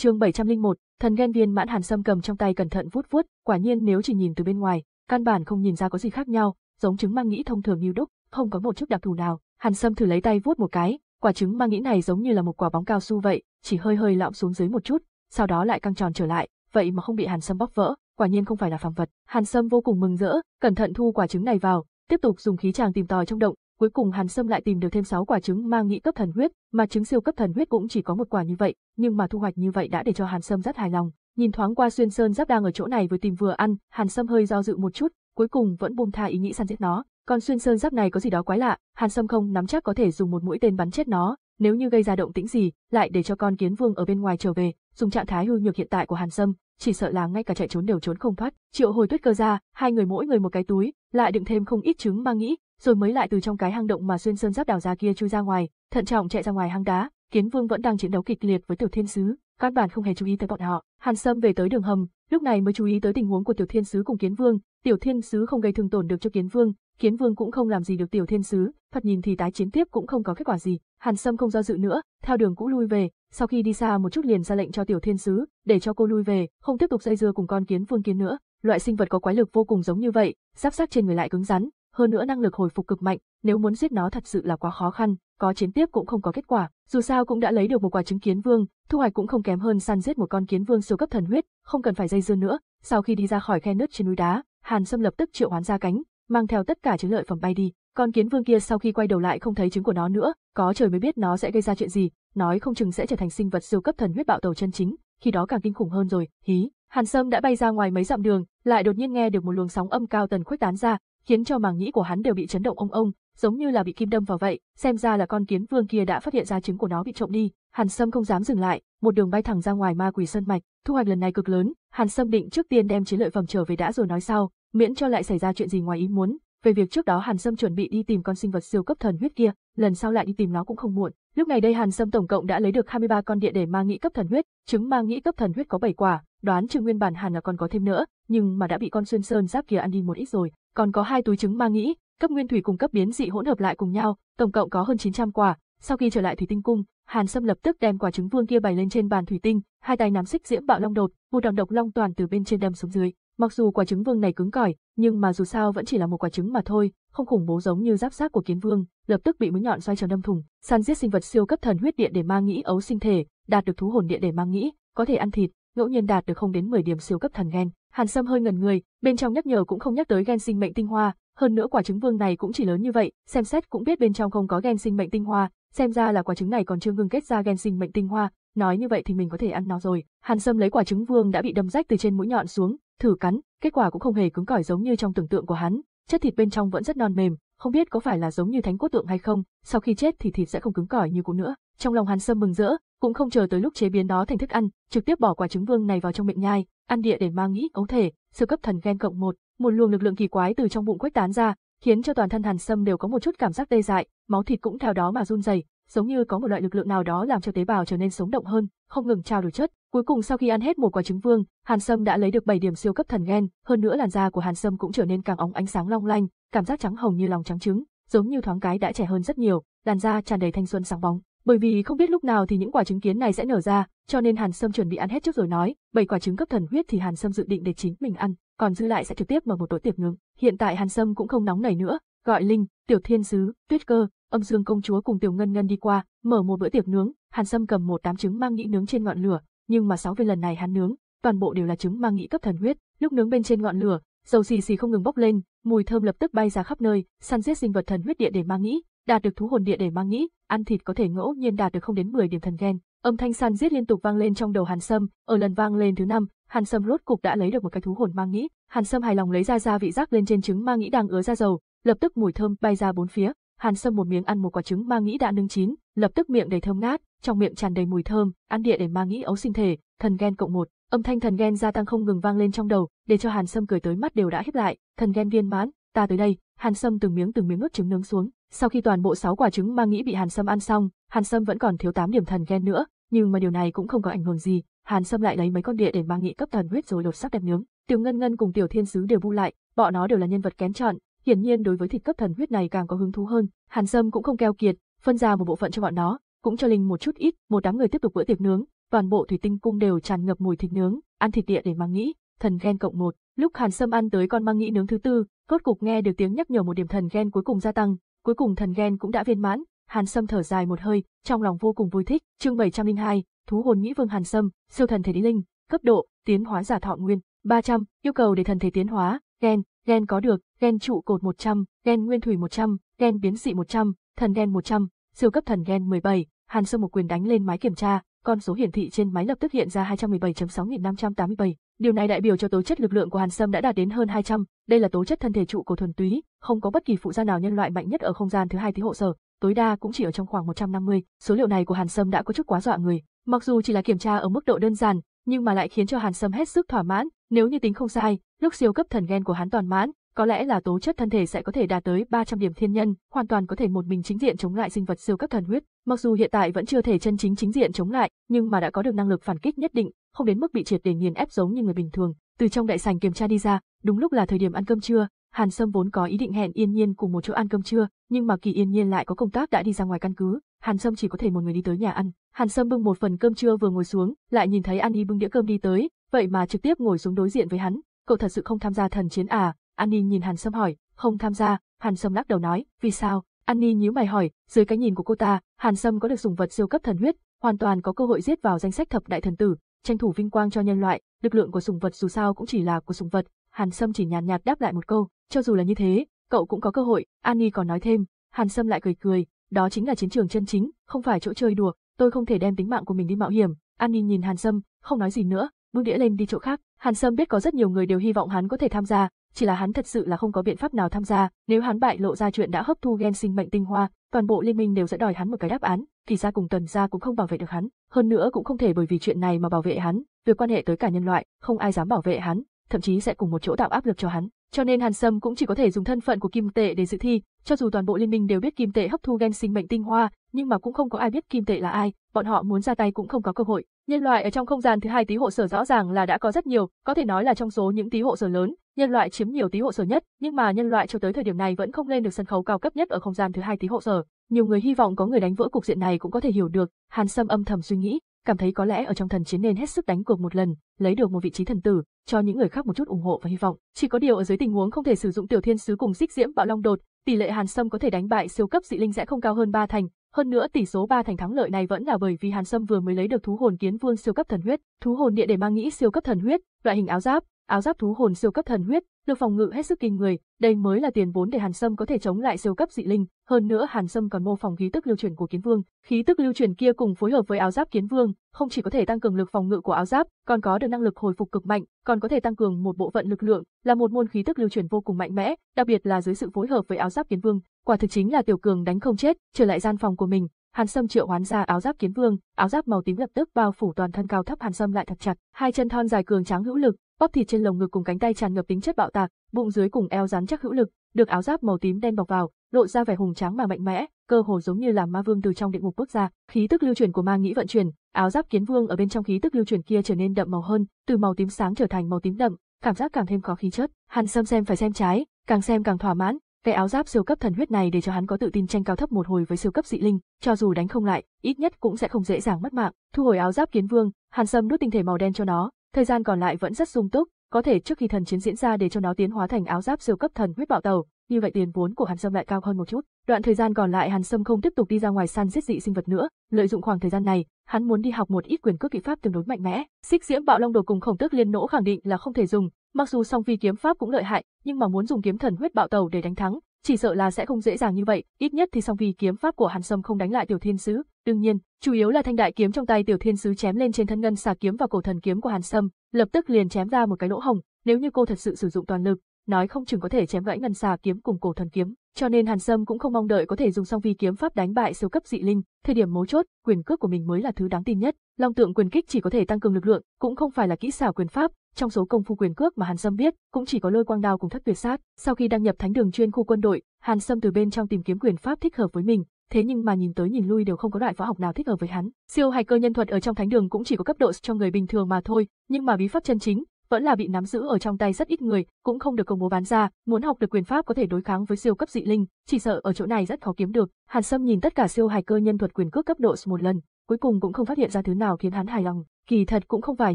Chương 701, thần ghen viên mãn Hàn Sâm cầm trong tay cẩn thận vuốt vuốt, quả nhiên nếu chỉ nhìn từ bên ngoài, căn bản không nhìn ra có gì khác nhau, giống trứng mang nghĩ thông thường như đúc, không có một chút đặc thù nào. Hàn Sâm thử lấy tay vuốt một cái, quả trứng mang nghĩ này giống như là một quả bóng cao su vậy, chỉ hơi hơi lõm xuống dưới một chút, sau đó lại căng tròn trở lại, vậy mà không bị Hàn Sâm bóc vỡ, quả nhiên không phải là phàm vật. Hàn Sâm vô cùng mừng rỡ, cẩn thận thu quả trứng này vào, tiếp tục dùng khí chàng tìm tòi trong động, cuối cùng Hàn Sâm lại tìm được thêm 6 quả trứng mang nhị cấp thần huyết, mà trứng siêu cấp thần huyết cũng chỉ có một quả như vậy, nhưng mà thu hoạch như vậy đã để cho Hàn Sâm rất hài lòng. Nhìn thoáng qua xuyên sơn giáp đang ở chỗ này vừa tìm vừa ăn, Hàn Sâm hơi do dự một chút, cuối cùng vẫn buông tha ý nghĩ săn giết nó. Còn xuyên sơn giáp này có gì đó quái lạ, Hàn Sâm không nắm chắc có thể dùng một mũi tên bắn chết nó, nếu như gây ra động tĩnh gì, lại để cho con kiến vương ở bên ngoài trở về, dùng trạng thái hư nhược hiện tại của Hàn Sâm, chỉ sợ là ngay cả chạy trốn đều trốn không thoát. Triệu hồi tuyết cơ ra, hai người mỗi người một cái túi, lại đựng thêm không ít trứng mang nghĩ, rồi mới lại từ trong cái hang động mà xuyên sơn giáp đào ra kia chui ra ngoài, thận trọng chạy ra ngoài hang đá. Kiến Vương vẫn đang chiến đấu kịch liệt với Tiểu Thiên sứ, căn bản không hề chú ý tới bọn họ. Hàn Sâm về tới đường hầm, lúc này mới chú ý tới tình huống của Tiểu Thiên sứ cùng Kiến Vương. Tiểu Thiên sứ không gây thương tổn được cho Kiến Vương, Kiến Vương cũng không làm gì được Tiểu Thiên sứ, thật nhìn thì tái chiến tiếp cũng không có kết quả gì. Hàn Sâm không do dự nữa, theo đường cũ lui về. Sau khi đi xa một chút liền ra lệnh cho Tiểu Thiên sứ để cho cô lui về, không tiếp tục dây dưa cùng con Kiến Vương kiến nữa. Loại sinh vật có quái lực vô cùng giống như vậy, giáp sát trên người lại cứng rắn, hơn nữa năng lực hồi phục cực mạnh, nếu muốn giết nó thật sự là quá khó khăn, có chiến tiếp cũng không có kết quả, dù sao cũng đã lấy được một quả trứng kiến vương, thu hoạch cũng không kém hơn săn giết một con kiến vương siêu cấp thần huyết, không cần phải dây dưa nữa. Sau khi đi ra khỏi khe nứt trên núi đá, Hàn Sâm lập tức triệu hoán ra cánh, mang theo tất cả trứng lợi phẩm bay đi. Con kiến vương kia sau khi quay đầu lại không thấy trứng của nó nữa, có trời mới biết nó sẽ gây ra chuyện gì, nói không chừng sẽ trở thành sinh vật siêu cấp thần huyết bạo tẩu chân chính, khi đó càng kinh khủng hơn rồi. Hí, Hàn Sâm đã bay ra ngoài mấy dặm đường, lại đột nhiên nghe được một luồng sóng âm cao tần khuếch tán ra, khiến cho màng nhĩ của hắn đều bị chấn động ông ông, giống như là bị kim đâm vào vậy, xem ra là con kiến vương kia đã phát hiện ra trứng của nó bị trộm đi, Hàn Sâm không dám dừng lại, một đường bay thẳng ra ngoài Ma Quỷ Sơn mạch, thu hoạch lần này cực lớn, Hàn Sâm định trước tiên đem chiến lợi phẩm trở về đã rồi nói sau, miễn cho lại xảy ra chuyện gì ngoài ý muốn. Về việc trước đó Hàn Sâm chuẩn bị đi tìm con sinh vật siêu cấp thần huyết kia, lần sau lại đi tìm nó cũng không muộn. Lúc này đây Hàn Sâm tổng cộng đã lấy được 23 con địa để ma nghĩ cấp thần huyết, trứng ma nghĩ cấp thần huyết có 7 quả, đoán chừng nguyên bản Hàn là còn có thêm nữa, nhưng mà đã bị con xuyên sơn giáp kia ăn đi một ít rồi còn có hai túi trứng ma nghĩ, cấp nguyên thủy cùng cấp biến dị hỗn hợp lại cùng nhau, tổng cộng có hơn 900 quả. Sau khi trở lại thủy tinh cung, Hàn Sâm lập tức đem quả trứng vương kia bày lên trên bàn thủy tinh, hai tay nắm xích diễm bạo long đột, một đòn độc long toàn từ bên trên đâm xuống dưới. Mặc dù quả trứng vương này cứng cỏi, nhưng mà dù sao vẫn chỉ là một quả trứng mà thôi, không khủng bố giống như giáp xác của kiến vương, lập tức bị mũi nhọn xoay tròn đâm thủng. Săn giết sinh vật siêu cấp thần huyết địa để ma nghĩ ấu sinh thể, đạt được thú hồn địa để ma nghĩ, có thể ăn thịt, ngẫu nhiên đạt được không đến 10 điểm siêu cấp thần gen. Hàn Sâm hơi ngẩn người, bên trong nhắc nhở cũng không nhắc tới gen sinh mệnh tinh hoa, hơn nữa quả trứng vương này cũng chỉ lớn như vậy, xem xét cũng biết bên trong không có gen sinh mệnh tinh hoa, xem ra là quả trứng này còn chưa ngưng kết ra gen sinh mệnh tinh hoa, nói như vậy thì mình có thể ăn nó rồi. Hàn Sâm lấy quả trứng vương đã bị đâm rách từ trên mũi nhọn xuống, thử cắn, kết quả cũng không hề cứng cỏi giống như trong tưởng tượng của hắn, chất thịt bên trong vẫn rất non mềm, không biết có phải là giống như thánh cốt tượng hay không, sau khi chết thì thịt sẽ không cứng cỏi như cũ nữa. Trong lòng Hàn Sâm mừng rỡ, cũng không chờ tới lúc chế biến đó thành thức ăn, trực tiếp bỏ quả trứng vương này vào trong miệng nhai, ăn địa để mang nghĩ ấu thể, siêu cấp thần gen cộng một, một luồng lực lượng kỳ quái từ trong bụng quét tán ra, khiến cho toàn thân Hàn Sâm đều có một chút cảm giác tê dại, máu thịt cũng theo đó mà run rẩy, giống như có một loại lực lượng nào đó làm cho tế bào trở nên sống động hơn, không ngừng trao đổi chất. Cuối cùng sau khi ăn hết một quả trứng vương, Hàn Sâm đã lấy được 7 điểm siêu cấp thần gen, hơn nữa làn da của Hàn Sâm cũng trở nên càng óng ánh sáng long lanh, cảm giác trắng hồng như lòng trắng trứng, giống như thoáng cái đã trẻ hơn rất nhiều, làn da tràn đầy thanh xuân sáng bóng bởi vì không biết lúc nào thì những quả trứng kiến này sẽ nở ra, cho nên Hàn Sâm chuẩn bị ăn hết trước rồi nói, bảy quả trứng cấp thần huyết thì Hàn Sâm dự định để chính mình ăn, còn dư lại sẽ trực tiếp mở một tối tiệc nướng. Hiện tại Hàn Sâm cũng không nóng nảy nữa, gọi Linh, Tiểu Thiên sứ, Tuyết Cơ, Âm Dương công chúa cùng Tiểu Ngân Ngân đi qua, mở một bữa tiệc nướng, Hàn Sâm cầm một đám trứng mang nghĩ nướng trên ngọn lửa, nhưng mà sáu viên lần này hắn nướng, toàn bộ đều là trứng mang nghĩ cấp thần huyết, lúc nướng bên trên ngọn lửa, dầu xì xì không ngừng bốc lên, mùi thơm lập tức bay ra khắp nơi, săn giết sinh vật thần huyết địa để mang nghĩ, đạt được thú hồn địa để mang nghĩ, ăn thịt có thể ngẫu nhiên đạt được không đến 10 điểm thần ghen Âm thanh săn giết liên tục vang lên trong đầu Hàn Sâm, ở lần vang lên thứ năm, Hàn Sâm rốt cục đã lấy được một cái thú hồn mang nghĩ, Hàn Sâm hài lòng lấy ra gia vị giác lên trên trứng mang nghĩ đang ứa ra dầu, lập tức mùi thơm bay ra bốn phía, Hàn Sâm một miếng ăn một quả trứng mang nghĩ đã nướng chín, lập tức miệng đầy thơm ngát, trong miệng tràn đầy mùi thơm, ăn địa để mang nghĩ ấu sinh thể, thần ghen cộng một, âm thanh thần ghen gia tăng không ngừng vang lên trong đầu, để cho Hàn Sâm cười tới mắt đều đã híp lại, thần ghen viên mãn, ta tới đây, Hàn Sâm từng miếng từng miếng nuốt trứng nướng xuống, sau khi toàn bộ 6 quả trứng ma nghĩ bị Hàn Sâm ăn xong, Hàn Sâm vẫn còn thiếu 8 điểm thần ghen nữa, nhưng mà điều này cũng không có ảnh hưởng gì, Hàn Sâm lại lấy mấy con địa để ma nghĩ cấp thần huyết rồi lột sắc đem nướng. Tiểu Ngân Ngân cùng Tiểu Thiên Sứ đều bu lại, bọn nó đều là nhân vật kén chọn, hiển nhiên đối với thịt cấp thần huyết này càng có hứng thú hơn, Hàn Sâm cũng không keo kiệt, phân ra một bộ phận cho bọn nó, cũng cho Linh một chút ít, một đám người tiếp tục bữa tiệc nướng, toàn bộ thủy tinh cung đều tràn ngập mùi thịt nướng, ăn thịt địa để mang nghĩ, thần ghen cộng một, lúc Hàn Sâm ăn tới con mang nghĩ nướng thứ tư, rốt cục nghe được tiếng nhắc nhở một điểm thần ghen cuối cùng gia tăng, Cuối cùng thần ghen cũng đã viên mãn, Hàn Sâm thở dài một hơi, trong lòng vô cùng vui thích. Chương 702, thú hồn nhĩ vương Hàn Sâm, siêu thần thể đế linh, cấp độ, tiến hóa giả thọ nguyên, 300, yêu cầu để thần thể tiến hóa, gen, gen có được, gen trụ cột 100, gen nguyên thủy 100, gen biến dị 100, thần gen 100, siêu cấp thần gen 17, Hàn Sâm một quyền đánh lên mái kiểm tra, con số hiển thị trên máy lập tức hiện ra 217.6587. Điều này đại biểu cho tố chất lực lượng của Hàn Sâm đã đạt đến hơn 200, đây là tố chất thân thể trụ của thuần túy, không có bất kỳ phụ gia nào nhân loại mạnh nhất ở không gian thứ hai thế hộ sở, tối đa cũng chỉ ở trong khoảng 150, số liệu này của Hàn Sâm đã có chút quá dọa người. Mặc dù chỉ là kiểm tra ở mức độ đơn giản, nhưng mà lại khiến cho Hàn Sâm hết sức thỏa mãn, nếu như tính không sai, lúc siêu cấp thần gen của hắn toàn mãn, có lẽ là tố chất thân thể sẽ có thể đạt tới 300 điểm thiên nhân, hoàn toàn có thể một mình chính diện chống lại sinh vật siêu cấp thần huyết. Mặc dù hiện tại vẫn chưa thể chân chính chính diện chống lại, nhưng mà đã có được năng lực phản kích nhất định, không đến mức bị triệt để nghiền ép giống như người bình thường. Từ trong đại sảnh kiểm tra đi ra, đúng lúc là thời điểm ăn cơm trưa, Hàn Sâm vốn có ý định hẹn Yên Nhiên cùng một chỗ ăn cơm trưa, nhưng mà Kỳ Yên Nhiên lại có công tác đã đi ra ngoài căn cứ, Hàn Sâm chỉ có thể một người đi tới nhà ăn. Hàn Sâm bưng một phần cơm trưa vừa ngồi xuống, lại nhìn thấy An Y bưng đĩa cơm đi tới, vậy mà trực tiếp ngồi xuống đối diện với hắn, cậu thật sự không tham gia thần chiến à? Annie nhìn Hàn Sâm hỏi, không tham gia, Hàn Sâm lắc đầu nói, vì sao? Annie nhíu mày hỏi, dưới cái nhìn của cô ta, Hàn Sâm có được dùng vật siêu cấp thần huyết, hoàn toàn có cơ hội giết vào danh sách thập đại thần tử, tranh thủ vinh quang cho nhân loại, lực lượng của sùng vật dù sao cũng chỉ là của sùng vật. Hàn Sâm chỉ nhàn nhạt, đáp lại một câu, cho dù là như thế, cậu cũng có cơ hội, Annie còn nói thêm. Hàn Sâm lại cười cười, đó chính là chiến trường chân chính, không phải chỗ chơi đùa, tôi không thể đem tính mạng của mình đi mạo hiểm. Annie nhìn Hàn Sâm, không nói gì nữa, bưng đĩa lên đi chỗ khác. Hàn Sâm biết có rất nhiều người đều hy vọng hắn có thể tham gia, chỉ là hắn thật sự là không có biện pháp nào tham gia, nếu hắn bại lộ ra chuyện đã hấp thu gen sinh mệnh tinh hoa, toàn bộ liên minh đều sẽ đòi hắn một cái đáp án, kỳ ra cùng Tần gia cũng không bảo vệ được hắn, hơn nữa cũng không thể bởi vì chuyện này mà bảo vệ hắn, việc quan hệ tới cả nhân loại, không ai dám bảo vệ hắn, thậm chí sẽ cùng một chỗ tạo áp lực cho hắn, cho nên Hàn Sâm cũng chỉ có thể dùng thân phận của kim tệ để dự thi, cho dù toàn bộ liên minh đều biết kim tệ hấp thu gen sinh mệnh tinh hoa, nhưng mà cũng không có ai biết kim tệ là ai, bọn họ muốn ra tay cũng không có cơ hội. Nhân loại ở trong không gian thứ hai tí hộ sở rõ ràng là đã có rất nhiều, có thể nói là trong số những tí hộ sở lớn, nhân loại chiếm nhiều tí hộ sở nhất, nhưng mà nhân loại cho tới thời điểm này vẫn không lên được sân khấu cao cấp nhất ở không gian thứ hai tí hộ sở. Nhiều người hy vọng có người đánh vỡ cục diện này cũng có thể hiểu được, Hàn Sâm âm thầm suy nghĩ, cảm thấy có lẽ ở trong thần chiến nên hết sức đánh cuộc một lần, lấy được một vị trí thần tử, cho những người khác một chút ủng hộ và hy vọng. Chỉ có điều ở dưới tình huống không thể sử dụng tiểu thiên sứ cùng xích diễm bạo long đột, tỷ lệ Hàn Sâm có thể đánh bại siêu cấp dị linh sẽ không cao hơn 3 thành, hơn nữa tỷ số 3 thành thắng lợi này vẫn là bởi vì Hàn Sâm vừa mới lấy được thú hồn kiến vương siêu cấp thần huyết, thú hồn địa để mang nghĩ siêu cấp thần huyết, loại hình áo giáp, áo giáp thú hồn siêu cấp thần huyết, lực phòng ngự hết sức kinh người, đây mới là tiền vốn để Hàn Sâm có thể chống lại siêu cấp dị linh, hơn nữa Hàn Sâm còn mô phỏng khí tức lưu chuyển của Kiến Vương, khí tức lưu chuyển kia cùng phối hợp với áo giáp Kiến Vương, không chỉ có thể tăng cường lực phòng ngự của áo giáp, còn có được năng lực hồi phục cực mạnh, còn có thể tăng cường một bộ phận lực lượng, là một môn khí tức lưu chuyển vô cùng mạnh mẽ, đặc biệt là dưới sự phối hợp với áo giáp Kiến Vương, quả thực chính là tiểu cường đánh không chết, trở lại gian phòng của mình, Hàn Sâm triệu hoán ra áo giáp Kiến Vương, áo giáp màu tím lập tức bao phủ toàn thân cao thấp Hàn Sâm lại thật chặt, hai chân thon dài cường tráng hữu lực, bắp thịt trên lồng ngực cùng cánh tay tràn ngập tính chất bạo tạc, bụng dưới cùng eo rắn chắc hữu lực, được áo giáp màu tím đen bọc vào, lộ ra vẻ hùng tráng mà mạnh mẽ, cơ hồ giống như là ma vương từ trong địa ngục bước ra, khí tức lưu chuyển của ma nghĩ vận chuyển, áo giáp kiến vương ở bên trong khí tức lưu chuyển kia trở nên đậm màu hơn, từ màu tím sáng trở thành màu tím đậm, cảm giác càng thêm có khí chất. Hàn Sâm xem phải xem trái, càng xem càng thỏa mãn, cái áo giáp siêu cấp thần huyết này để cho hắn có tự tin tranh cao thấp một hồi với siêu cấp dị linh, cho dù đánh không lại, ít nhất cũng sẽ không dễ dàng mất mạng. Thu hồi áo giáp kiến vương, Hàn Sâm đút tinh thể màu đen cho nó, Thời gian còn lại vẫn rất sung túc, có thể trước khi thần chiến diễn ra để cho nó tiến hóa thành áo giáp siêu cấp thần huyết bạo tàu, như vậy tiền vốn của Hàn Sâm lại cao hơn một chút. Đoạn thời gian còn lại Hàn Sâm không tiếp tục đi ra ngoài săn giết dị sinh vật nữa, lợi dụng khoảng thời gian này, hắn muốn đi học một ít quyền cước kỹ pháp tương đối mạnh mẽ. Xích Diễm Bạo Long Đồ cùng Khổng tức Liên Nỗ khẳng định là không thể dùng, mặc dù song phi kiếm pháp cũng lợi hại, nhưng mà muốn dùng kiếm thần huyết bạo tàu để đánh thắng, chỉ sợ là sẽ không dễ dàng như vậy, ít nhất thì song phi kiếm pháp của Hàn Sâm không đánh lại Tiểu Thiên Sứ, Đương nhiên, chủ yếu là thanh đại kiếm trong tay tiểu thiên sứ chém lên trên thân ngân xà kiếm và cổ thần kiếm của Hàn Sâm, lập tức liền chém ra một cái lỗ hồng, nếu như cô thật sự sử dụng toàn lực, nói không chừng có thể chém gãy ngân xà kiếm cùng cổ thần kiếm, cho nên Hàn Sâm cũng không mong đợi có thể dùng song vi kiếm pháp đánh bại siêu cấp dị linh, thời điểm mấu chốt, quyền cước của mình mới là thứ đáng tin nhất. Long tượng quyền kích chỉ có thể tăng cường lực lượng, cũng không phải là kỹ xảo quyền pháp, trong số công phu quyền cước mà Hàn Sâm biết, cũng chỉ có lôi quang đao cùng thất tuyệt sát. Sau khi đăng nhập thánh đường chuyên khu quân đội, Hàn Sâm từ bên trong tìm kiếm quyền pháp thích hợp với mình, thế nhưng mà nhìn tới nhìn lui đều không có loại võ học nào thích hợp với hắn. Siêu hài cơ nhân thuật ở trong thánh đường cũng chỉ có cấp độ cho người bình thường mà thôi, nhưng mà bí pháp chân chính vẫn là bị nắm giữ ở trong tay rất ít người, cũng không được công bố bán ra, muốn học được quyền pháp có thể đối kháng với siêu cấp dị linh, chỉ sợ ở chỗ này rất khó kiếm được. Hàn Sâm nhìn tất cả siêu hài cơ nhân thuật quyền cước cấp độ một lần, cuối cùng cũng không phát hiện ra thứ nào khiến hắn hài lòng. Kỳ thật cũng không phải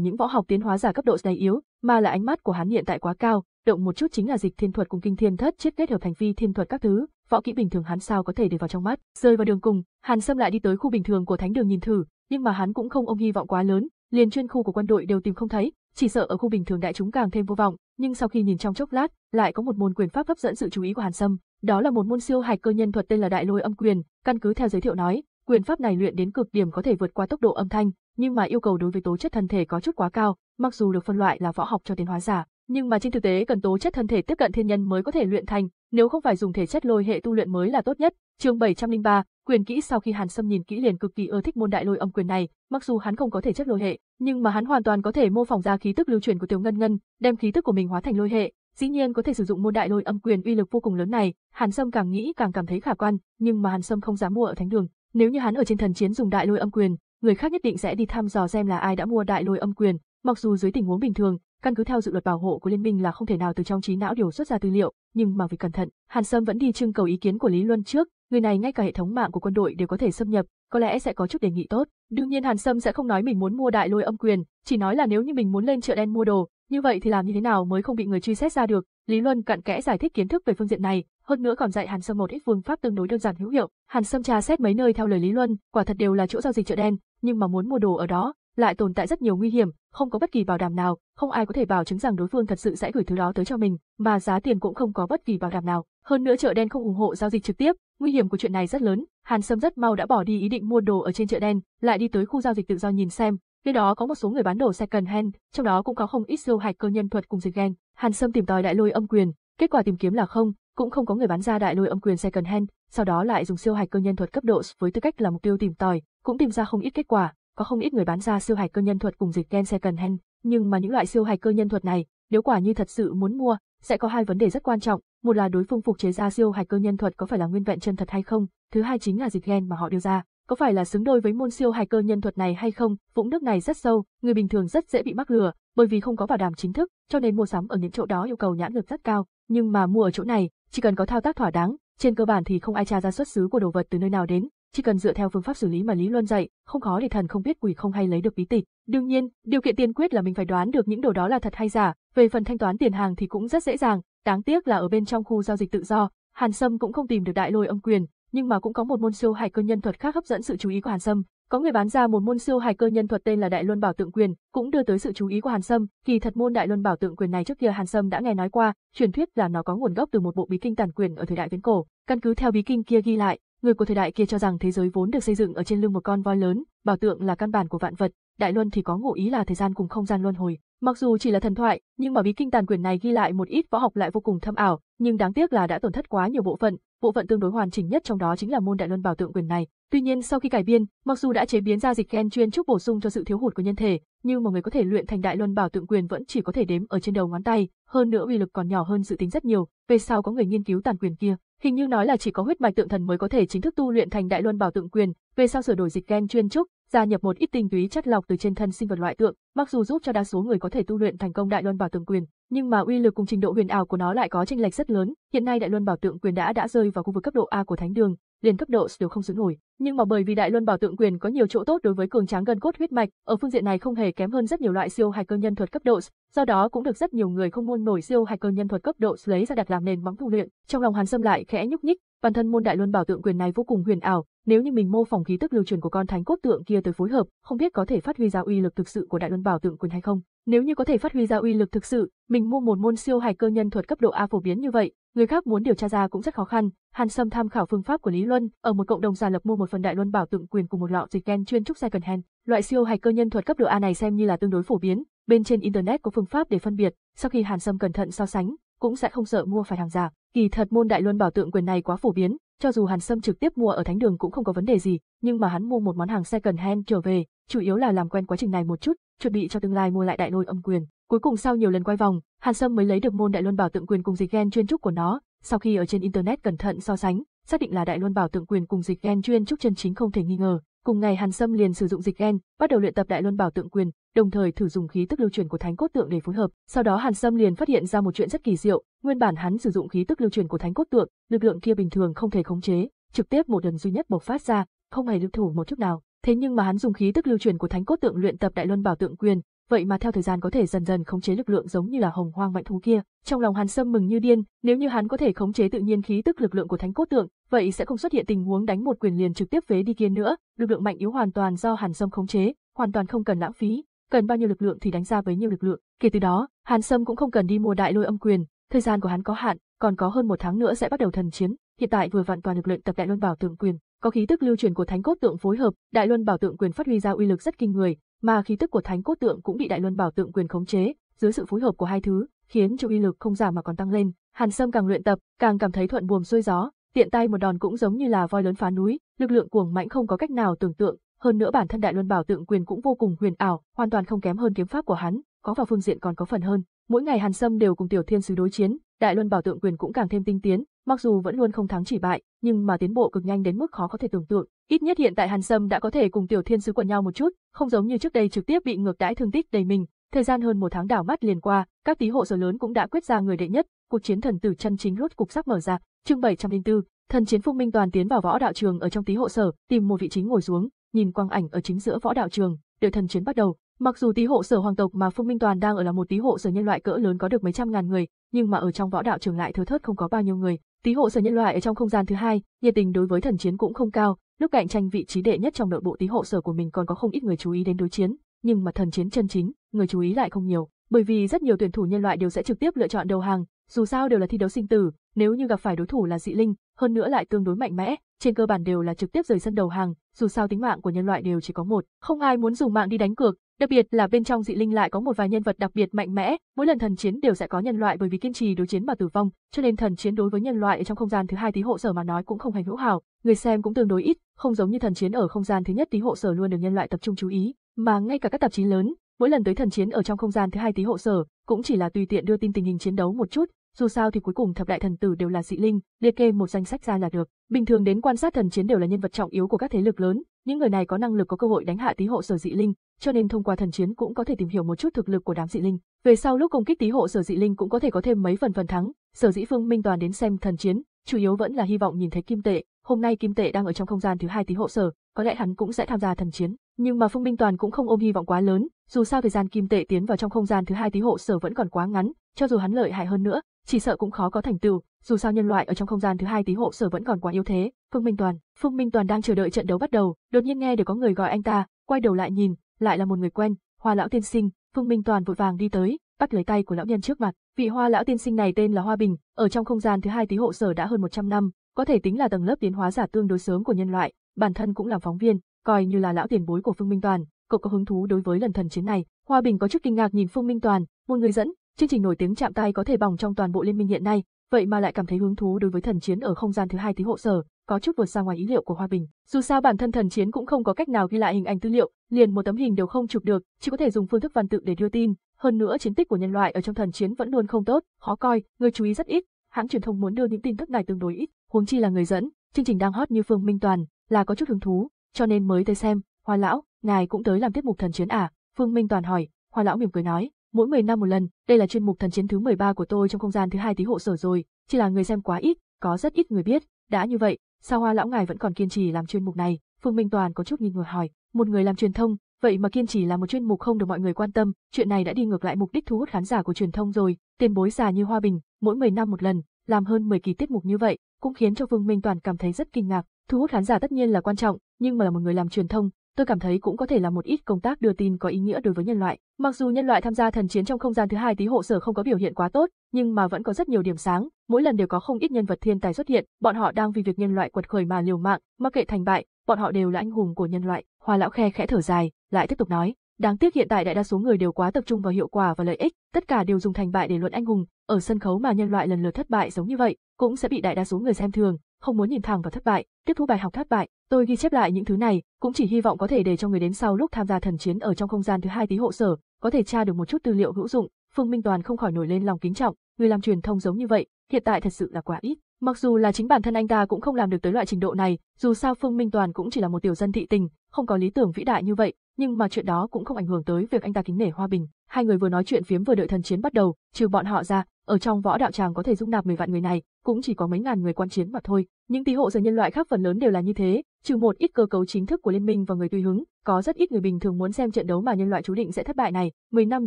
những võ học tiến hóa giả cấp độ đầy yếu, mà là ánh mắt của hắn hiện tại quá cao, động một chút chính là dịch thiên thuật cùng kinh thiên thất chết kết hợp thành vi thiên thuật các thứ, võ kỹ bình thường hắn sao có thể để vào trong mắt. Rơi vào đường cùng, Hàn Sâm lại đi tới khu bình thường của thánh đường nhìn thử, nhưng mà hắn cũng không ôm hy vọng quá lớn, liền chuyên khu của quân đội đều tìm không thấy, chỉ sợ ở khu bình thường đại chúng càng thêm vô vọng, nhưng sau khi nhìn trong chốc lát, lại có một môn quyền pháp hấp dẫn sự chú ý của Hàn Sâm, đó là một môn siêu hạch cơ nhân thuật tên là Đại Lôi Âm Quyền, căn cứ theo giới thiệu nói, quyền pháp này luyện đến cực điểm có thể vượt qua tốc độ âm thanh, nhưng mà yêu cầu đối với tố chất thân thể có chút quá cao, mặc dù được phân loại là võ học cho tiến hóa giả, nhưng mà trên thực tế cần tố chất thân thể tiếp cận thiên nhân mới có thể luyện thành, nếu không phải dùng thể chất lôi hệ tu luyện mới là tốt nhất. Chương 703, quyền kỹ sau khi Hàn Sâm nhìn kỹ liền cực kỳ ưa thích môn đại lôi âm quyền này, mặc dù hắn không có thể chất lôi hệ, nhưng mà hắn hoàn toàn có thể mô phỏng ra khí tức lưu truyền của Tiểu Ngân Ngân, đem khí tức của mình hóa thành lôi hệ, dĩ nhiên có thể sử dụng môn đại lôi âm quyền uy lực vô cùng lớn này, Hàn Sâm càng nghĩ càng cảm thấy khả quan, nhưng mà Hàn Sâm không dám mua ở thánh đường, nếu như hắn ở trên thần chiến dùng đại lôi âm quyền, người khác nhất định sẽ đi thăm dò xem là ai đã mua đại lôi âm quyền, mặc dù dưới tình huống bình thường, Căn cứ theo dự luật bảo hộ của liên minh là không thể nào từ trong trí não điều xuất ra tư liệu, nhưng mà vì cẩn thận, Hàn Sâm vẫn đi trưng cầu ý kiến của Lý Luân trước, người này ngay cả hệ thống mạng của quân đội đều có thể xâm nhập, có lẽ sẽ có chút đề nghị tốt. Đương nhiên Hàn Sâm sẽ không nói mình muốn mua đại lôi âm quyền, chỉ nói là nếu như mình muốn lên chợ đen mua đồ, như vậy thì làm như thế nào mới không bị người truy xét ra được. Lý Luân cặn kẽ giải thích kiến thức về phương diện này, hơn nữa còn dạy Hàn Sâm một ít phương pháp tương đối đơn giản hữu hiệu. Hàn Sâm tra xét mấy nơi theo lời Lý Luân, quả thật đều là chỗ giao dịch chợ đen, nhưng mà muốn mua đồ ở đó, lại tồn tại rất nhiều nguy hiểm, không có bất kỳ bảo đảm nào, không ai có thể bảo chứng rằng đối phương thật sự sẽ gửi thứ đó tới cho mình, mà giá tiền cũng không có bất kỳ bảo đảm nào. Hơn nữa chợ đen không ủng hộ giao dịch trực tiếp, nguy hiểm của chuyện này rất lớn. Hàn Sâm rất mau đã bỏ đi ý định mua đồ ở trên chợ đen, lại đi tới khu giao dịch tự do nhìn xem. Khi đó có một số người bán đồ second hand, trong đó cũng có không ít siêu hạch cơ nhân thuật cùng dịch gen. Hàn Sâm tìm tòi đại lôi âm quyền, kết quả tìm kiếm là không, cũng không có người bán ra đại lôi âm quyền second hand, sau đó lại dùng siêu hạch cơ nhân thuật cấp độ với tư cách là mục tiêu tìm tòi, cũng tìm ra không ít kết quả có không ít người bán ra siêu hạch cơ nhân thuật cùng dịch gen second hand, nhưng mà những loại siêu hạch cơ nhân thuật này, nếu quả như thật sự muốn mua, sẽ có hai vấn đề rất quan trọng, một là đối phương phục chế ra siêu hạch cơ nhân thuật có phải là nguyên vẹn chân thật hay không, thứ hai chính là dịch gen mà họ đưa ra, có phải là xứng đôi với môn siêu hạch cơ nhân thuật này hay không, vũng nước này rất sâu, người bình thường rất dễ bị mắc lừa, bởi vì không có bảo đảm chính thức, cho nên mua sắm ở những chỗ đó yêu cầu nhãn lực rất cao, nhưng mà mua ở chỗ này, chỉ cần có thao tác thỏa đáng, trên cơ bản thì không ai tra ra xuất xứ của đồ vật từ nơi nào đến, chỉ cần dựa theo phương pháp xử lý mà Lý Luân dạy, không khó để thần không biết quỷ không hay lấy được bí tịch. Đương nhiên, điều kiện tiên quyết là mình phải đoán được những đồ đó là thật hay giả, về phần thanh toán tiền hàng thì cũng rất dễ dàng, đáng tiếc là ở bên trong khu giao dịch tự do, Hàn Sâm cũng không tìm được đại lôi âm quyền, nhưng mà cũng có một môn siêu hải cơ nhân thuật khác hấp dẫn sự chú ý của Hàn Sâm. Có người bán ra một môn siêu hải cơ nhân thuật tên là Đại Luân Bảo Tượng Quyền, cũng đưa tới sự chú ý của Hàn Sâm. Kỳ thật môn Đại Luân Bảo Tượng Quyền này trước kia Hàn Sâm đã nghe nói qua, truyền thuyết là nó có nguồn gốc từ một bộ bí kinh tàn quyền ở thời đại viễn cổ. Căn cứ theo bí kinh kia ghi lại, Người của thời đại kia cho rằng thế giới vốn được xây dựng ở trên lưng một con voi lớn, bảo tượng là căn bản của vạn vật, đại luân thì có ngụ ý là thời gian cùng không gian luân hồi. Mặc dù chỉ là thần thoại, nhưng mà bí kinh tàn quyển này ghi lại một ít võ học lại vô cùng thâm ảo, nhưng đáng tiếc là đã tổn thất quá nhiều bộ phận, bộ phận tương đối hoàn chỉnh nhất trong đó chính là môn đại luân bảo tượng quyền này. Tuy nhiên sau khi cải biên, mặc dù đã chế biến ra dịch gen chuyên trúc bổ sung cho sự thiếu hụt của nhân thể, nhưng mà người có thể luyện thành đại luân bảo tượng quyền vẫn chỉ có thể đếm ở trên đầu ngón tay, hơn nữa uy lực còn nhỏ hơn dự tính rất nhiều. Về sau có người nghiên cứu tàn quyền kia, Hình như nói là chỉ có huyết mạch tượng thần mới có thể chính thức tu luyện thành đại luân bảo tượng quyền, về sau sửa đổi dịch gen chuyên trúc, gia nhập một ít tinh túy chất lọc từ trên thân sinh vật loại tượng, mặc dù giúp cho đa số người có thể tu luyện thành công đại luân bảo tượng quyền, nhưng mà uy lực cùng trình độ huyền ảo của nó lại có chênh lệch rất lớn. Hiện nay đại luân bảo tượng quyền đã đã rơi vào khu vực cấp độ A của thánh đường, liền cấp độ đều không giữ nổi. Nhưng mà bởi vì Đại Luân Bảo Tượng Quyền có nhiều chỗ tốt đối với cường tráng gân cốt huyết mạch, ở phương diện này không hề kém hơn rất nhiều loại siêu hài cơ nhân thuật cấp độ, do đó cũng được rất nhiều người không muốn nổi siêu hài cơ nhân thuật cấp độ lấy ra đặt làm nền móng tu luyện. Trong lòng Hàn Sâm lại khẽ nhúc nhích, bản thân môn Đại Luân Bảo Tượng Quyền này vô cùng huyền ảo, nếu như mình mô phỏng khí tức lưu truyền của con thánh cốt tượng kia tới phối hợp, không biết có thể phát huy ra uy lực thực sự của Đại Luân Bảo Tượng Quyền hay không. Nếu như có thể phát huy ra uy lực thực sự, mình mua một môn siêu hài cơ nhân thuật cấp độ A phổ biến như vậy, người khác muốn điều tra ra cũng rất khó khăn. Hàn Sâm tham khảo phương pháp của Lý Luân, ở một cộng đồng giả lập mua một phần đại luân bảo tượng quyền cùng một lọ dịch gen chuyên trúc second hand. Loại siêu hài cơ nhân thuật cấp độ A này xem như là tương đối phổ biến, bên trên internet có phương pháp để phân biệt, sau khi Hàn Sâm cẩn thận so sánh, cũng sẽ không sợ mua phải hàng giả. Kỳ thật môn đại luân bảo tượng quyền này quá phổ biến, cho dù Hàn Sâm trực tiếp mua ở thánh đường cũng không có vấn đề gì, nhưng mà hắn mua một món hàng second hand trở về, chủ yếu là làm quen quá trình này một chút, chuẩn bị cho tương lai mua lại đại lôi âm quyền. Cuối cùng sau nhiều lần quay vòng, Hàn Sâm mới lấy được môn Đại Luân Bảo Tượng Quyền cùng dịch gen chuyên trúc của nó, sau khi ở trên internet cẩn thận so sánh, xác định là Đại Luân Bảo Tượng Quyền cùng dịch gen chuyên trúc chân chính không thể nghi ngờ. Cùng ngày Hàn Sâm liền sử dụng dịch gen, bắt đầu luyện tập Đại Luân Bảo Tượng Quyền, đồng thời thử dùng khí tức lưu truyền của Thánh Cốt Tượng để phối hợp. Sau đó Hàn Sâm liền phát hiện ra một chuyện rất kỳ diệu, nguyên bản hắn sử dụng khí tức lưu truyền của Thánh Cốt Tượng, lực lượng kia bình thường không thể khống chế, trực tiếp một lần duy nhất bộc phát ra, không hề lưu thủ một chút nào. Thế nhưng mà hắn dùng khí tức lưu truyền của Thánh Cốt Tượng luyện tập Đại Luân Bảo Tượng Quyền, vậy mà theo thời gian có thể dần dần khống chế lực lượng giống như là hồng hoang mạnh thú kia. Trong lòng Hàn Sâm mừng như điên, nếu như hắn có thể khống chế tự nhiên khí tức lực lượng của thánh cốt tượng, vậy sẽ không xuất hiện tình huống đánh một quyền liền trực tiếp phế đi kia nữa, lực lượng mạnh yếu hoàn toàn do Hàn Sâm khống chế, hoàn toàn không cần lãng phí, cần bao nhiêu lực lượng thì đánh ra với nhiêu lực lượng. Kể từ đó, Hàn Sâm cũng không cần đi mua đại lôi âm quyền, thời gian của hắn có hạn, còn có hơn một tháng nữa sẽ bắt đầu thần chiến, hiện tại vừa vặn toàn lực lượng tập đại luân bảo tượng quyền, có khí tức lưu truyền của thánh cốt tượng phối hợp, đại luân bảo tượng quyền phát huy ra uy lực rất kinh người, mà khí tức của thánh cốt tượng cũng bị đại luân bảo tượng quyền khống chế, dưới sự phối hợp của hai thứ, khiến cho uy lực không giảm mà còn tăng lên. Hàn Sâm càng luyện tập, càng cảm thấy thuận buồm xuôi gió, tiện tay một đòn cũng giống như là voi lớn phá núi, lực lượng cuồng mãnh không có cách nào tưởng tượng, hơn nữa bản thân đại luân bảo tượng quyền cũng vô cùng huyền ảo, hoàn toàn không kém hơn kiếm pháp của hắn, có vào phương diện còn có phần hơn. Mỗi ngày Hàn Sâm đều cùng Tiểu Thiên Sứ đối chiến, đại luân bảo tượng quyền cũng càng thêm tinh tiến, Mặc dù vẫn luôn không thắng chỉ bại, nhưng mà tiến bộ cực nhanh đến mức khó có thể tưởng tượng. Ít nhất hiện tại Hàn Sâm đã có thể cùng Tiểu Thiên Sứ quần nhau một chút, không giống như trước đây trực tiếp bị ngược đãi thương tích đầy mình. Thời gian hơn một tháng đảo mắt liền qua, các tí hộ sở lớn cũng đã quyết ra người đệ nhất, cuộc chiến thần tử chân chính rốt cục sắp mở ra. Chương 704, thần chiến Phung Minh toàn tiến vào võ đạo trường ở trong tí hộ sở, tìm một vị trí ngồi xuống, nhìn quang ảnh ở chính giữa võ đạo trường, đợi thần chiến bắt đầu. Mặc dù tí hộ sở hoàng tộc mà Phung Minh Toàn đang ở là một tí hộ sở nhân loại cỡ lớn có được mấy trăm ngàn người, nhưng mà ở trong võ đạo trường lại thưa thớt không có bao nhiêu người, Tí hộ sở nhân loại ở trong không gian thứ hai, nhiệt tình đối với thần chiến cũng không cao, lúc cạnh tranh vị trí đệ nhất trong nội bộ Tí hộ sở của mình còn có không ít người chú ý đến đối chiến, nhưng mà thần chiến chân chính, người chú ý lại không nhiều, bởi vì rất nhiều tuyển thủ nhân loại đều sẽ trực tiếp lựa chọn đầu hàng, dù sao đều là thi đấu sinh tử, nếu như gặp phải đối thủ là dị linh, hơn nữa lại tương đối mạnh mẽ, trên cơ bản đều là trực tiếp rời sân đầu hàng, dù sao tính mạng của nhân loại đều chỉ có một, không ai muốn dùng mạng đi đánh cược, đặc biệt là bên trong dị linh lại có một vài nhân vật đặc biệt mạnh mẽ, mỗi lần thần chiến đều sẽ có nhân loại bởi vì kiên trì đối chiến mà tử vong, cho nên thần chiến đối với nhân loại ở trong không gian thứ hai tí hộ sở mà nói cũng không hành hữu hảo, người xem cũng tương đối ít, không giống như thần chiến ở không gian thứ nhất tí hộ sở luôn được nhân loại tập trung chú ý, mà ngay cả các tạp chí lớn, mỗi lần tới thần chiến ở trong không gian thứ hai tí hộ sở cũng chỉ là tùy tiện đưa tin tình hình chiến đấu một chút, dù sao thì cuối cùng thập đại thần tử đều là dị linh, liệt kê một danh sách ra là được. Bình thường đến quan sát thần chiến đều là nhân vật trọng yếu của các thế lực lớn, những người này có năng lực có cơ hội đánh hạ tí hộ sở dị linh, cho nên thông qua thần chiến cũng có thể tìm hiểu một chút thực lực của đám dị linh. Về sau lúc công kích tí hộ sở dị linh cũng có thể có thêm mấy phần phần thắng. Sở dĩ Phương Minh toàn đến xem thần chiến, chủ yếu vẫn là hy vọng nhìn thấy kim tệ. Hôm nay kim tệ đang ở trong không gian thứ hai tí hộ sở, có lẽ hắn cũng sẽ tham gia thần chiến. Nhưng mà Phương Minh toàn cũng không ôm hy vọng quá lớn, dù sao thời gian kim tệ tiến vào trong không gian thứ hai tí hộ sở vẫn còn quá ngắn, cho dù hắn lợi hại hơn nữa, chỉ sợ cũng khó có thành tựu, dù sao nhân loại ở trong không gian thứ hai tí hộ sở vẫn còn quá yếu thế. Phương Minh Toàn, Phương Minh Toàn đang chờ đợi trận đấu bắt đầu, đột nhiên nghe được có người gọi anh ta, quay đầu lại nhìn, lại là một người quen, Hoa lão tiên sinh, Phương Minh Toàn vội vàng đi tới, bắt lấy tay của lão nhân trước mặt. Vị Hoa lão tiên sinh này tên là Hoa Bình, ở trong không gian thứ hai tí hộ sở đã hơn 100 năm, có thể tính là tầng lớp tiến hóa giả tương đối sớm của nhân loại, bản thân cũng làm phóng viên, coi như là lão tiền bối của Phương Minh Toàn, cậu có hứng thú đối với lần thần chiến này. Hoa Bình có chút kinh ngạc nhìn Phương Minh Toàn, một người dẫn, chương trình nổi tiếng chạm tay có thể bỏng trong toàn bộ liên minh hiện nay, vậy mà lại cảm thấy hứng thú đối với thần chiến ở không gian thứ hai tí hộ sở, có chút vượt xa ngoài ý liệu của hòa Bình. Dù sao bản thân thần chiến cũng không có cách nào ghi lại hình ảnh tư liệu, liền một tấm hình đều không chụp được, chỉ có thể dùng phương thức văn tự để đưa tin. Hơn nữa chiến tích của nhân loại ở trong thần chiến vẫn luôn không tốt, khó coi, người chú ý rất ít. Hãng truyền thông muốn đưa những tin tức này tương đối ít, huống chi là người dẫn, chương trình đang hot như Phương Minh Toàn, là có chút hứng thú, cho nên mới tới xem. Hoa lão, ngài cũng tới làm tiết mục thần chiến à? Phương Minh Toàn hỏi. Hoa lão mỉm cười nói, mỗi 10 năm một lần, đây là chuyên mục thần chiến thứ 13 của tôi trong không gian thứ hai tí hộ sở rồi, chỉ là người xem quá ít, có rất ít người biết, đã như vậy, sao Hoa lão ngài vẫn còn kiên trì làm chuyên mục này? Phương Minh Toàn có chút nghi ngờ hỏi, một người làm truyền thông, vậy mà kiên trì làm một chuyên mục không được mọi người quan tâm, chuyện này đã đi ngược lại mục đích thu hút khán giả của truyền thông rồi, tiền bối già như Hoa Bình, mỗi 10 năm một lần, làm hơn 10 kỳ tiết mục như vậy, cũng khiến cho Phương Minh Toàn cảm thấy rất kinh ngạc, thu hút khán giả tất nhiên là quan trọng, nhưng mà là một người làm truyền thông, tôi cảm thấy cũng có thể là một ít công tác đưa tin có ý nghĩa đối với nhân loại. Mặc dù nhân loại tham gia thần chiến trong không gian thứ hai tí hộ sở không có biểu hiện quá tốt, nhưng mà vẫn có rất nhiều điểm sáng, mỗi lần đều có không ít nhân vật thiên tài xuất hiện, bọn họ đang vì việc nhân loại quật khởi mà liều mạng, mặc kệ thành bại, bọn họ đều là anh hùng của nhân loại. Hoa lão khe khẽ thở dài, lại tiếp tục nói, đáng tiếc hiện tại đại đa số người đều quá tập trung vào hiệu quả và lợi ích, tất cả đều dùng thành bại để luận anh hùng, ở sân khấu mà nhân loại lần lượt thất bại giống như vậy, cũng sẽ bị đại đa số người xem thường, không muốn nhìn thẳng vào thất bại, tiếp thu bài học thất bại, tôi ghi chép lại những thứ này, cũng chỉ hy vọng có thể để cho người đến sau lúc tham gia thần chiến ở trong không gian thứ hai tí hộ sở, có thể tra được một chút tư liệu hữu dụng. Phương Minh Toàn không khỏi nổi lên lòng kính trọng, người làm truyền thông giống như vậy, hiện tại thật sự là quá ít. Mặc dù là chính bản thân anh ta cũng không làm được tới loại trình độ này, dù sao Phương Minh Toàn cũng chỉ là một tiểu dân thị tình, không có lý tưởng vĩ đại như vậy, nhưng mà chuyện đó cũng không ảnh hưởng tới việc anh ta kính nể Hoa Bình. Hai người vừa nói chuyện phiếm vừa đợi thần chiến bắt đầu, trừ bọn họ ra, ở trong võ đạo tràng có thể dung nạp 10 vạn người này, cũng chỉ có mấy ngàn người quan chiến mà thôi. Những tí hộ giờ nhân loại khác phần lớn đều là như thế, trừ một ít cơ cấu chính thức của liên minh và người tùy hứng, có rất ít người bình thường muốn xem trận đấu mà nhân loại chú định sẽ thất bại này, 10 năm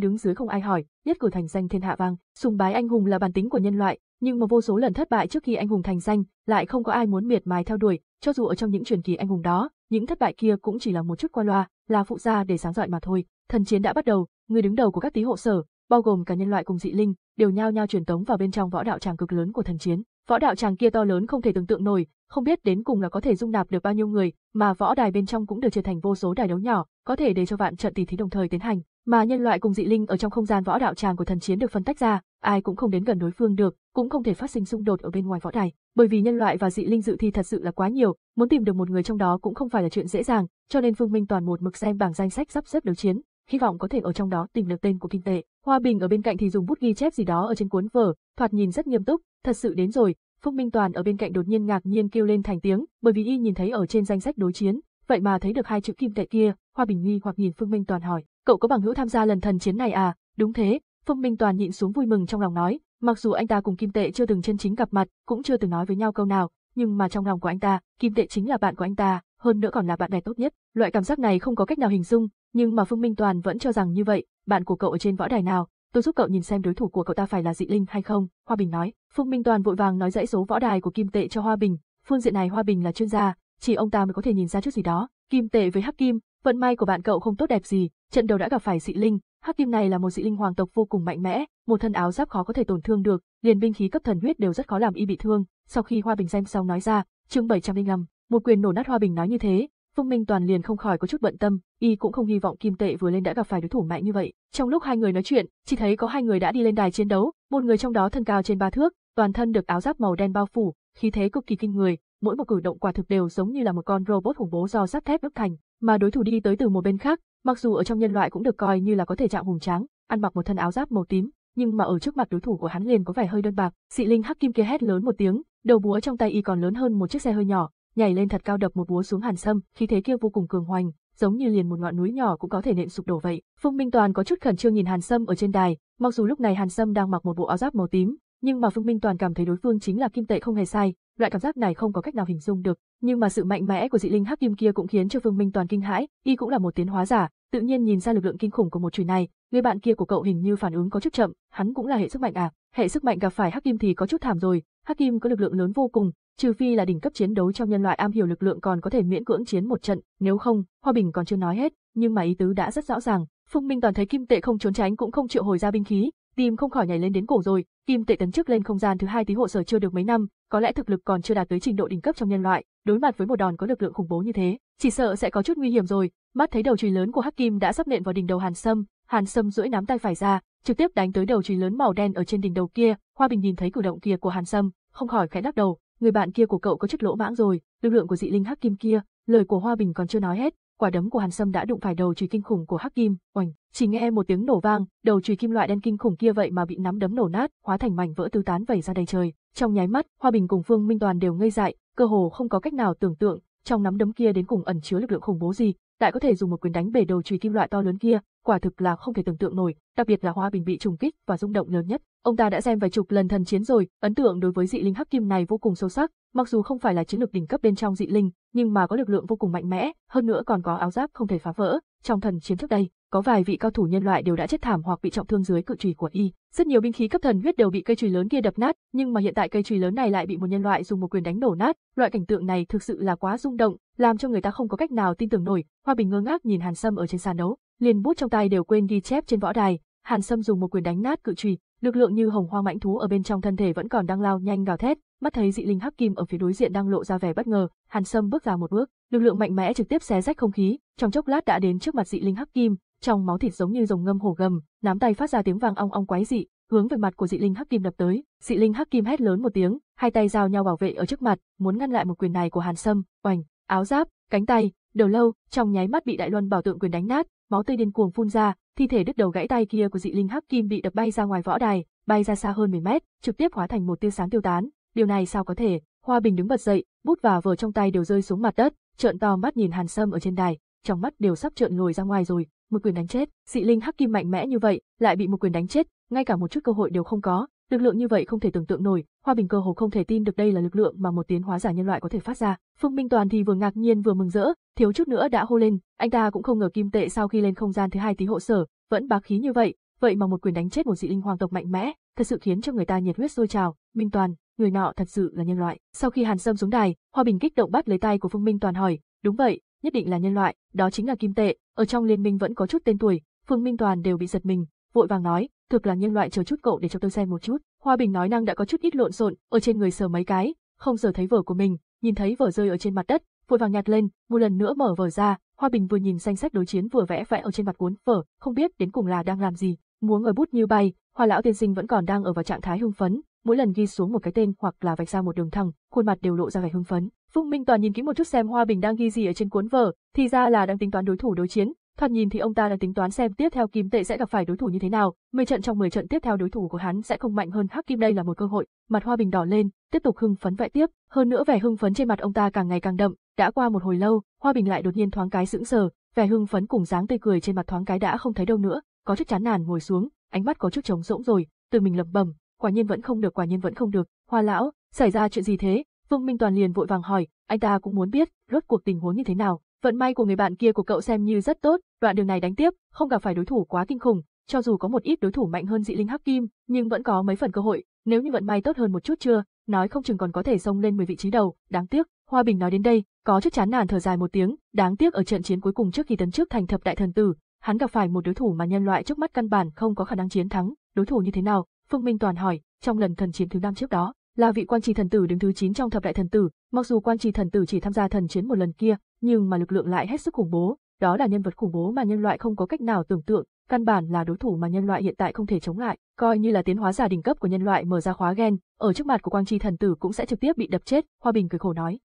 đứng dưới không ai hỏi, nhất cử thành danh thiên hạ vang, sùng bái anh hùng là bản tính của nhân loại, nhưng mà vô số lần thất bại trước khi anh hùng thành danh, lại không có ai muốn miệt mài theo đuổi, cho dù ở trong những truyền kỳ anh hùng đó, những thất bại kia cũng chỉ là một chút qua loa, là phụ gia để sáng rọi mà thôi. Thần chiến đã bắt đầu, người đứng đầu của các tí hộ sở, bao gồm cả nhân loại cùng dị linh, đều nhao nhao truyền tống vào bên trong võ đạo tràng cực lớn của thần chiến. Võ đạo tràng kia to lớn không thể tưởng tượng nổi, không biết đến cùng là có thể dung nạp được bao nhiêu người, mà võ đài bên trong cũng được trở thành vô số đài đấu nhỏ, có thể để cho vạn trận tỷ thí đồng thời tiến hành, mà nhân loại cùng dị linh ở trong không gian võ đạo tràng của thần chiến được phân tách ra, ai cũng không đến gần đối phương được, cũng không thể phát sinh xung đột ở bên ngoài võ đài, bởi vì nhân loại và dị linh dự thi thật sự là quá nhiều, muốn tìm được một người trong đó cũng không phải là chuyện dễ dàng, cho nên Phương Minh toàn một mực xem bảng danh sách sắp xếp đấu chiến, hy vọng có thể ở trong đó tìm được tên của kinh tệ. Hoa Bình ở bên cạnh thì dùng bút ghi chép gì đó ở trên cuốn vở, thoạt nhìn rất nghiêm túc, thật sự đến rồi, Phúc Minh Toàn ở bên cạnh đột nhiên ngạc nhiên kêu lên thành tiếng, bởi vì y nhìn thấy ở trên danh sách đối chiến, vậy mà thấy được hai chữ kim tệ kia, Hoa Bình nghi hoặc nhìn Phương Minh Toàn hỏi, cậu có bằng hữu tham gia lần thần chiến này à? Đúng thế, Phương Minh Toàn nhịn xuống vui mừng trong lòng nói, mặc dù anh ta cùng kim tệ chưa từng chân chính gặp mặt, cũng chưa từng nói với nhau câu nào, nhưng mà trong lòng của anh ta, kim tệ chính là bạn của anh ta, hơn nữa còn là bạn bè tốt nhất, loại cảm giác này không có cách nào hình dung, nhưng mà Phương Minh Toàn vẫn cho rằng như vậy, bạn của cậu ở trên võ đài nào, tôi giúp cậu nhìn xem đối thủ của cậu ta phải là dị linh hay không, Hoa Bình nói. phương Minh Toàn vội vàng nói dãy số võ đài của Kim Tệ cho Hoa Bình, phương diện này Hoa Bình là chuyên gia, chỉ ông ta mới có thể nhìn ra chút gì đó. Kim Tệ với Hắc Kim, vận may của bạn cậu không tốt đẹp gì, trận đầu đã gặp phải dị linh, Hắc Kim này là một dị linh hoàng tộc vô cùng mạnh mẽ, một thân áo giáp khó có thể tổn thương được, liền binh khí cấp thần huyết đều rất khó làm y bị thương. Sau khi Hoa Bình xem xong nói ra, chương 705, một quyền nổ nát Hoa Bình nói như thế, Tung Minh Toàn liền không khỏi có chút bận tâm, y cũng không hy vọng Kim Tệ vừa lên đã gặp phải đối thủ mạnh như vậy. Trong lúc hai người nói chuyện, chỉ thấy có hai người đã đi lên đài chiến đấu, một người trong đó thân cao trên ba thước, toàn thân được áo giáp màu đen bao phủ, khí thế cực kỳ kinh người, mỗi một cử động quả thực đều giống như là một con robot khủng bố do sắt thép đúc thành, mà đối thủ đi tới từ một bên khác, mặc dù ở trong nhân loại cũng được coi như là có thể trạng hùng tráng, ăn mặc một thân áo giáp màu tím, nhưng mà ở trước mặt đối thủ của hắn liền có vẻ hơi đơn bạc. Dị Linh Hắc Kim kia hét lớn một tiếng, đầu búa trong tay y còn lớn hơn một chiếc xe hơi nhỏ, nhảy lên thật cao đập một búa xuống Hàn Sâm, khí thế kia vô cùng cường hoành, giống như liền một ngọn núi nhỏ cũng có thể nện sụp đổ vậy. Phương Minh Toàn có chút khẩn trương nhìn Hàn Sâm ở trên đài, mặc dù lúc này Hàn Sâm đang mặc một bộ áo giáp màu tím, nhưng mà Phương Minh Toàn cảm thấy đối phương chính là kim tệ không hề sai, loại cảm giác này không có cách nào hình dung được, nhưng mà sự mạnh mẽ của dị linh hắc kim kia cũng khiến cho Phương Minh Toàn kinh hãi, y cũng là một tiến hóa giả, tự nhiên nhìn ra lực lượng kinh khủng của một chùy này, người bạn kia của cậu hình như phản ứng có chút chậm, hắn cũng là hệ sức mạnh à? Hệ sức mạnh gặp phải hắc kim thì có chút thảm rồi, Hắc Kim có lực lượng lớn vô cùng, trừ phi là đỉnh cấp chiến đấu trong nhân loại am hiểu lực lượng còn có thể miễn cưỡng chiến một trận, nếu không, Hoa Bình còn chưa nói hết, nhưng mà ý tứ đã rất rõ ràng, Phùng Minh toàn thấy Kim Tệ không trốn tránh cũng không triệu hồi ra binh khí, tim không khỏi nhảy lên đến cổ rồi, Kim Tệ tấn chức lên không gian thứ hai tí hộ sở chưa được mấy năm, có lẽ thực lực còn chưa đạt tới trình độ đỉnh cấp trong nhân loại, đối mặt với một đòn có lực lượng khủng bố như thế, chỉ sợ sẽ có chút nguy hiểm rồi. Mắt thấy đầu chùy lớn của Hắc Kim đã sắp nện vào đỉnh đầu Hàn Sâm, Hàn Sâm duỗi nắm tay phải ra, trực tiếp đánh tới đầu chùy lớn màu đen ở trên đỉnh đầu kia, Hoa Bình nhìn thấy cử động kia của Hàn Sâm, không khỏi khẽ lắc đầu, người bạn kia của cậu có chút lỗ mãng rồi, lực lượng của dị linh hắc kim kia, lời của Hoa Bình còn chưa nói hết, quả đấm của Hàn Sâm đã đụng phải đầu chùy kinh khủng của hắc kim, oành, chỉ nghe một tiếng nổ vang, đầu chùy kim loại đen kinh khủng kia vậy mà bị nắm đấm nổ nát, hóa thành mảnh vỡ tứ tán vẩy ra đầy trời. Trong nháy mắt, Hoa Bình cùng Phương Minh Toàn đều ngây dại, cơ hồ không có cách nào tưởng tượng, trong nắm đấm kia đến cùng ẩn chứa lực lượng khủng bố gì, lại có thể dùng một quyền đánh bể đầu chùy kim loại to lớn kia, quả thực là không thể tưởng tượng nổi, đặc biệt là Hoa Bình bị trùng kích và rung động lớn nhất. Ông ta đã xem vài chục lần thần chiến rồi, ấn tượng đối với dị linh hắc kim này vô cùng sâu sắc, mặc dù không phải là chiến lược đỉnh cấp bên trong dị linh, nhưng mà có lực lượng vô cùng mạnh mẽ, hơn nữa còn có áo giáp không thể phá vỡ. Trong thần chiến trước đây, có vài vị cao thủ nhân loại đều đã chết thảm hoặc bị trọng thương dưới cự trì của y. Rất nhiều binh khí cấp thần huyết đều bị cây trì lớn kia đập nát, nhưng mà hiện tại cây trì lớn này lại bị một nhân loại dùng một quyền đánh đổ nát. Loại cảnh tượng này thực sự là quá rung động, làm cho người ta không có cách nào tin tưởng nổi. Hoa Bình ngơ ngác nhìn Hàn Sâm ở trên sàn đấu, liền bút trong tay đều quên ghi chép trên võ đài, Hàn Sâm dùng một quyền đánh nát cự trùy, lực lượng như hồng hoang mãnh thú ở bên trong thân thể vẫn còn đang lao nhanh gào thét, mắt thấy dị linh hắc kim ở phía đối diện đang lộ ra vẻ bất ngờ, Hàn Sâm bước ra một bước, lực lượng mạnh mẽ trực tiếp xé rách không khí, trong chốc lát đã đến trước mặt dị linh hắc kim, trong máu thịt giống như rồng ngâm hổ gầm, nắm tay phát ra tiếng vang ong ong quái dị, hướng về mặt của dị linh hắc kim đập tới, dị linh hắc kim hét lớn một tiếng, hai tay giao nhau bảo vệ ở trước mặt, muốn ngăn lại một quyền này của Hàn Sâm, oành, áo giáp, cánh tay, đầu lâu, trong nháy mắt bị đại luân bảo tượng quyền đánh nát, máu tươi điên cuồng phun ra, thi thể đứt đầu gãy tay kia của dị linh hắc kim bị đập bay ra ngoài võ đài, bay ra xa hơn 10 mét, trực tiếp hóa thành một tia sáng tiêu tán. Điều này sao có thể? Hoa Bình đứng bật dậy, bút và vở trong tay đều rơi xuống mặt đất, trợn to mắt nhìn Hàn Sâm ở trên đài, trong mắt đều sắp trợn lồi ra ngoài rồi, một quyền đánh chết, dị linh hắc kim mạnh mẽ như vậy, lại bị một quyền đánh chết, ngay cả một chút cơ hội đều không có, Lực lượng như vậy không thể tưởng tượng nổi, Hoa Bình cơ hồ không thể tin được đây là lực lượng mà một tiến hóa giả nhân loại có thể phát ra. Phương Minh Toàn thì vừa ngạc nhiên vừa mừng rỡ, thiếu chút nữa đã hô lên, anh ta cũng không ngờ Kim Tệ sau khi lên không gian thứ hai tí hộ sở, vẫn bá khí như vậy, vậy mà một quyền đánh chết một dị linh hoàng tộc mạnh mẽ, thật sự khiến cho người ta nhiệt huyết sôi trào, Minh Toàn, người nọ thật sự là nhân loại. Sau khi Hàn Sâm xuống đài, Hoa Bình kích động bắt lấy tay của Phương Minh Toàn hỏi, đúng vậy, nhất định là nhân loại, đó chính là Kim Tệ, ở trong liên minh vẫn có chút tên tuổi, Phương Minh Toàn đều bị giật mình, vội vàng nói, thực là nhân loại chờ chút cậu để cho tôi xem một chút. Hoa Bình nói năng đã có chút ít lộn xộn, ở trên người sờ mấy cái, không giờ thấy vở của mình, nhìn thấy vở rơi ở trên mặt đất, vội vàng nhặt lên, một lần nữa mở vở ra, Hoa Bình vừa nhìn danh sách đối chiến vừa vẽ vẽ ở trên mặt cuốn vở, không biết đến cùng là đang làm gì, muốn ngòi bút như bay, Hoa lão tiên sinh vẫn còn đang ở vào trạng thái hưng phấn, mỗi lần ghi xuống một cái tên hoặc là vạch ra một đường thẳng, khuôn mặt đều lộ ra vẻ hưng phấn. Phùng Minh Toàn nhìn kỹ một chút xem Hoa Bình đang ghi gì ở trên cuốn vở, thì ra là đang tính toán đối thủ đối chiến, Thoạt nhìn thì ông ta đang tính toán xem tiếp theo Kim Tệ sẽ gặp phải đối thủ như thế nào, 10 trận trong 10 trận tiếp theo đối thủ của hắn sẽ không mạnh hơn Hắc Kim đây là một cơ hội, mặt Hoa Bình đỏ lên, tiếp tục hưng phấn vẽ tiếp, hơn nữa vẻ hưng phấn trên mặt ông ta càng ngày càng đậm, đã qua một hồi lâu, Hoa Bình lại đột nhiên thoáng cái sững sờ, vẻ hưng phấn cùng dáng tươi cười trên mặt thoáng cái đã không thấy đâu nữa, có chút chán nản ngồi xuống, ánh mắt có chút trống rỗng rồi, từ mình lẩm bẩm, quả nhiên vẫn không được quả nhiên vẫn không được, Hoa lão, xảy ra chuyện gì thế? Vương Minh Toàn liền vội vàng hỏi, anh ta cũng muốn biết rốt cuộc tình huống như thế nào, Vận may của người bạn kia của cậu xem như rất tốt, đoạn đường này đánh tiếp, không gặp phải đối thủ quá kinh khủng, cho dù có một ít đối thủ mạnh hơn dị linh hắc kim, nhưng vẫn có mấy phần cơ hội, nếu như vận may tốt hơn một chút chưa, nói không chừng còn có thể xông lên 10 vị trí đầu, đáng tiếc, Hoa Bình nói đến đây, có chút chán nản thở dài một tiếng, đáng tiếc ở trận chiến cuối cùng trước khi tấn trước thành thập đại thần tử, hắn gặp phải một đối thủ mà nhân loại trước mắt căn bản không có khả năng chiến thắng, đối thủ như thế nào? Phương Minh Toàn hỏi, trong lần thần chiến thứ năm trước đó là vị quan trì thần tử đứng thứ 9 trong thập đại thần tử, mặc dù quan trì thần tử chỉ tham gia thần chiến một lần kia, nhưng mà lực lượng lại hết sức khủng bố, đó là nhân vật khủng bố mà nhân loại không có cách nào tưởng tượng, căn bản là đối thủ mà nhân loại hiện tại không thể chống lại, coi như là tiến hóa giả đỉnh cấp của nhân loại mở ra khóa gen, ở trước mặt của quan trì thần tử cũng sẽ trực tiếp bị đập chết, Hoa Bình cười khổ nói.